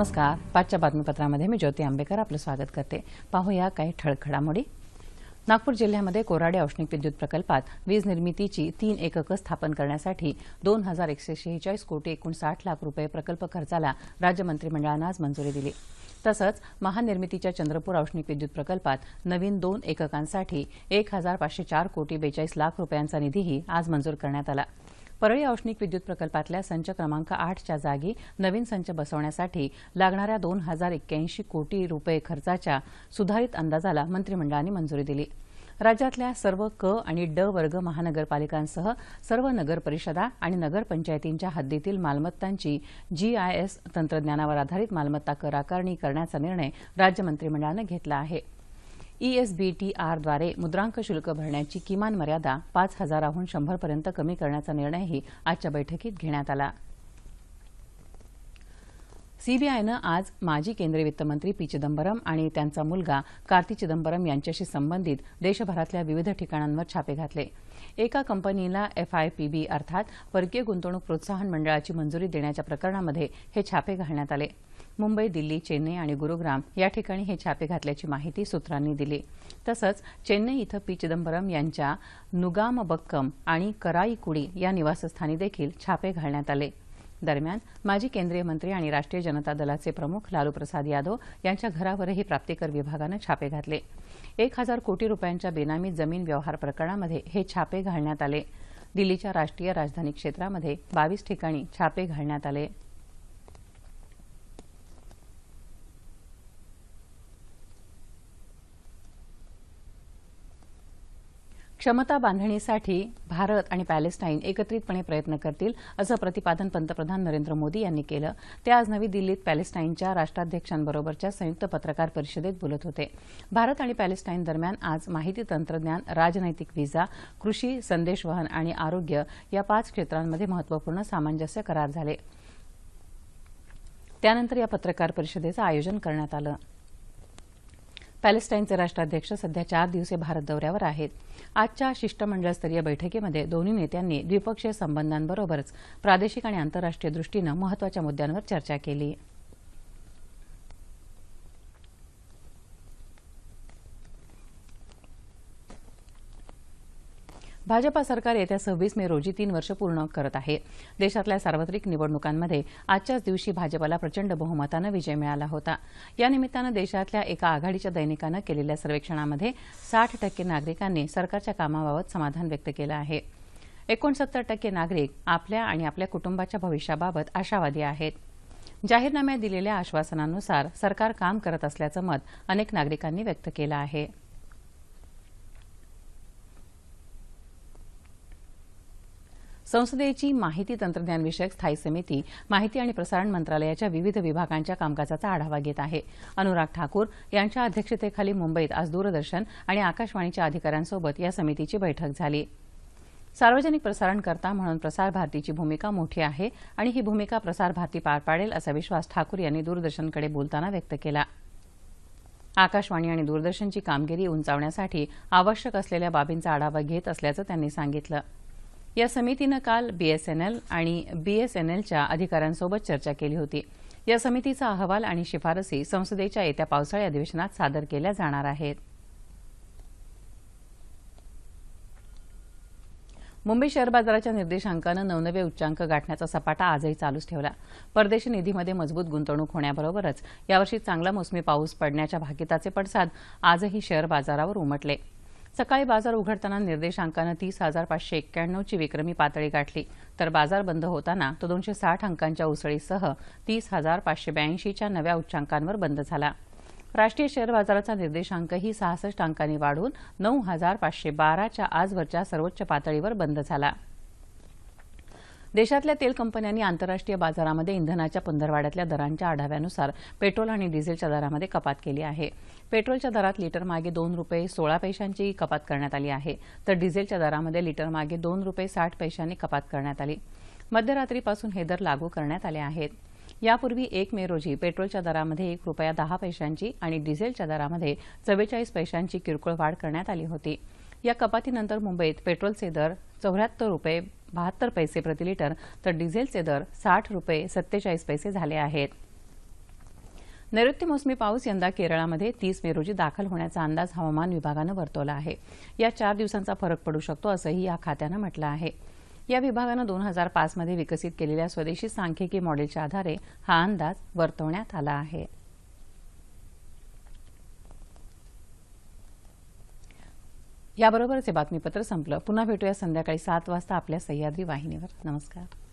नमस्कार पाचच्या बातमीपत्रामध्ये मी ज्योती आंबेकर आपलं स्वागत करते पाहूया काही ठळखडामोडी नागपूर जिल्ह्यामध्ये कोराडे औष्णिक विद्युत प्रकल्पात वीज निर्मितीची तीन एककं स्थापन करण्यासाठी दोन हजार एकशे शेहेचाळीस कोटी एकूण साठ लाख रुपये प्रकल्प खर्चाला राज्य मंत्रिमंडळानं आज मंजुरी दिली तसंच महानिर्मितीच्या चंद्रपूर औष्णिक विद्युत प्रकल्पात नवीन दोन एककांसाठी एक हजार पाचशे चार कोटी बेचाळीस लाख रुपयांचा निधीही आज मंजूर करण्यात आला परळी औष्णिक विद्युत प्रकल्पातल्या संच क्रमांक आठच्या जागी नवीन संच बसवण्यासाठी लागणाऱ्या दोन हजार एक्क्याऐंशी कोटी रुपये खर्चाच्या सुधारित अंदाजाला मंत्रिमंडळाने मंजुरी दिली राज्यातल्या सर्व क आणि ड वर्ग महानगरपालिकांसह सर्व नगर परिषदा आणि नगरपंचायतींच्या हद्दीतील मालमत्तांची जीआयएस तंत्रज्ञानावर आधारित मालमत्ता कर आकारणी करण्याचा निर्णय राज्य मंत्रिमंडळानं घेतला आहे ईएसबीटीआर e द्वारे मुद्रांक शुल्क भरण्याची किमान मर्यादा पाच हजाराहून शंभरपर्यंत कमी करण्याचा निर्णयही आजच्या बैठकीत घेण्यात आला सीबीआयनं आज माजी केंद्रीय वित्तमंत्री पी चिदंबरम आणि त्यांचा मुलगा कार्ती चिदंबरम यांच्याशी संबंधित देशभरातल्या विविध ठिकाणांवर छापे घातले एका कंपनीला एफआयपीबी अर्थात परकीय गुंतवणूक प्रोत्साहन मंडळाची मंजुरी देण्याच्या प्रकरणामध्ये हे छापे घालण्यात आले मुंबई दिल्ली चेन्नई आणि गुरुग्राम या ठिकाणी हे छापे घातल्याची माहिती सूत्रांनी दिली तसंच चेन्नई इथं पी चिदंबरम यांच्या नुगामबक्कम आणि कराईकुडी या निवासस्थानी देखील छापे घालण्यात आले दरम्यान माजी केंद्रीय मंत्री आणि राष्ट्रीय जनता दलाचे प्रमुख लालू प्रसाद यादव यांच्या घरावरही प्राप्तिकर विभागानं छापे घातले एक हजार कोटी रुपयांच्या बेनामी जमीन व्यवहार प्रकरणामध्ये हे छापे घालण्यात आले दिल्लीच्या राष्ट्रीय राजधानी क्षेत्रामध्ये बावीस ठिकाणी छापे घालण्यात आले क्षमता बांधणीसाठी भारत आणि पॅलेस्टाईन एकत्रितपणे प्रयत्न करतील असं प्रतिपादन पंतप्रधान नरेंद्र मोदी यांनी केलं ते आज नवी दिल्लीत पॅलेस्टाईनच्या राष्ट्राध्यक्षांबरोबरच्या संयुक्त पत्रकार परिषदेत बोलत होते भारत आणि पॅलेस्टाईन दरम्यान आज माहिती तंत्रज्ञान राजनैतिक व्हिसा कृषी संदेशवहन आणि आरोग्य या पाच क्षेत्रांमध्ये महत्वपूर्ण सामंजस्य करार झाले त्यानंतर या पत्रकार परिषदेचं आयोजन करण्यात आलं पॅलेस्टाईनचे राष्ट्राध्यक्ष सध्या चार दिवसीय भारत दौऱ्यावर आहेत आजच्या शिष्टमंडळस्तरीय बैठकीमध्ये दोन्ही नेत्यांनी द्विपक्षीय संबंधांबरोबरच प्रादेशिक आणि आंतरराष्ट्रीय दृष्टीनं महत्वाच्या मुद्द्यांवर चर्चा केली भाजपा सरकार येत्या सव्वीस मे रोजी तीन वर्ष पूर्ण करत आहे देशातल्या सार्वत्रिक निवडणुकांमध्ये आजच्याच दिवशी भाजपाला प्रचंड बहुमतानं विजय मिळाला होता या निमित्तानं देशातल्या एका आघाडीच्या दैनिकानं केलेल्या सर्वेक्षणामध्ये साठ टक्के नागरिकांनी सरकारच्या कामाबाबत समाधान व्यक्त केलं आहे एकोणसत्तर टक्के नागरिक आपल्या आणि आपल्या कुटुंबाच्या भविष्याबाबत आशावादी आहेत जाहीरनाम्यात दिलेल्या आश्वासनानुसार सरकार काम करत असल्याचं मत अनेक नागरिकांनी व्यक्त केलं आहे संसदेची माहिती तंत्रज्ञानविषयक स्थायी समिती माहिती आणि प्रसारण मंत्रालयाच्या विविध विभागांच्या कामकाजाचा आढावा घेत आहे अनुराग ठाकूर यांच्या अध्यक्षतेखाली मुंबईत आज दूरदर्शन आणि आकाशवाणीच्या अधिकाऱ्यांसोबत या समितीची बैठक झाली सार्वजनिक प्रसारणकर्ता म्हणून प्रसार भारतीची भूमिका मोठी आहे आणि ही भूमिका प्रसार भारती पार पाडेल असा विश्वास ठाकूर यांनी दूरदर्शनकडे बोलताना व्यक्त केला आकाशवाणी आणि दूरदर्शनची कामगिरी उंचावण्यासाठी आवश्यक असलेल्या बाबींचा आढावा घेत असल्याचं त्यांनी सांगितलं या समितीनं काल बीएसएनएल आणि बीएसएनएलच्या अधिकाऱ्यांसोबत चर्चा केली होती या समितीचा अहवाल आणि शिफारसी संसदेच्या येत्या पावसाळी अधिवेशनात सादर केल्या जाणार आहेत मुंबई शेअर बाजाराच्या निर्देशांकानं नवनवे उच्चांक गाठण्याचा सपाटा आजही चालूच ठेवला परदेशी निधीमध्ये मजबूत गुंतवणूक होण्याबरोबरच यावर्षी चांगला मोसमी पाऊस पडण्याच्या भाकिताचे पडसाद आजही शेअर बाजारावर उमटले सकाळी बाजार उघडताना निर्देशांकानं तीस हजार पाचशे एक्क्याण्णवची विक्रमी पातळी गाठली तर बाजार बंद होताना तो दोनशे साठ अंकांच्या उसळीसह तीस हजार पाचशे ब्याऐंशीच्या नव्या उच्चांकांवर बंद झाला राष्ट्रीय शेअर बाजाराचा निर्देशांकही सहासष्ट अंकांनी वाढून नऊ हजार पाचशे बाराच्या आजवरच्या सर्वोच्च पातळीवर बंद झाला देशातल्या तेल कंपन्यांनी आंतरराष्ट्रीय बाजारामध्ये इंधनाच्या पंधरवाड्यातल्या दरांच्या आढाव्यानुसार पेट्रोल आणि डिझेलच्या दरामध्ये कपात केली आहे पेट्रोलच्या दरात लिटरमागे दोन रुपये सोळा पैशांची कपात करण्यात आली आहे तर डिझेलच्या दरामध्ये लिटरमागे दोन रुपये साठ पैशांनी कपात करण्यात आली मध्यरात्रीपासून हे दर लागू करण्यात आले आहेत यापूर्वी एक मे रोजी पेट्रोलच्या दरामध्ये एक रुपया दहा पैशांची आणि डिझेलच्या दरामध्ये चव्वेचाळीस पैशांची किरकोळ वाढ करण्यात आली होती या कपातीनंतर मुंबईत पेट्रोलचे दर चौऱ्याहत्तर रुपये बहात्तर पैसे प्रतिलिटर तर डिझेलचे दर साठ रुपये सत्तेचाळीस पैसे झाले आहेत नैऋत्य मोसमी पाऊस यंदा केरळामध्ये तीस मे रोजी दाखल होण्याचा अंदाज हवामान विभागानं वर्तवला आहे या चार दिवसांचा फरक पडू शकतो असंही या खात्यानं म्हटलं आहे या विभागानं दोन हजार पाचमध्ये विकसित केलेल्या स्वदेशी सांख्यिकी मॉडेलच्या आधारे हा अंदाज वर्तवण्यात आला आहे याबरोबरच हे बातमीपत्र संपलं पुन्हा भेटूया संध्याकाळी सात वाजता आपल्या सह्याद्री वाहिनीवर नमस्कार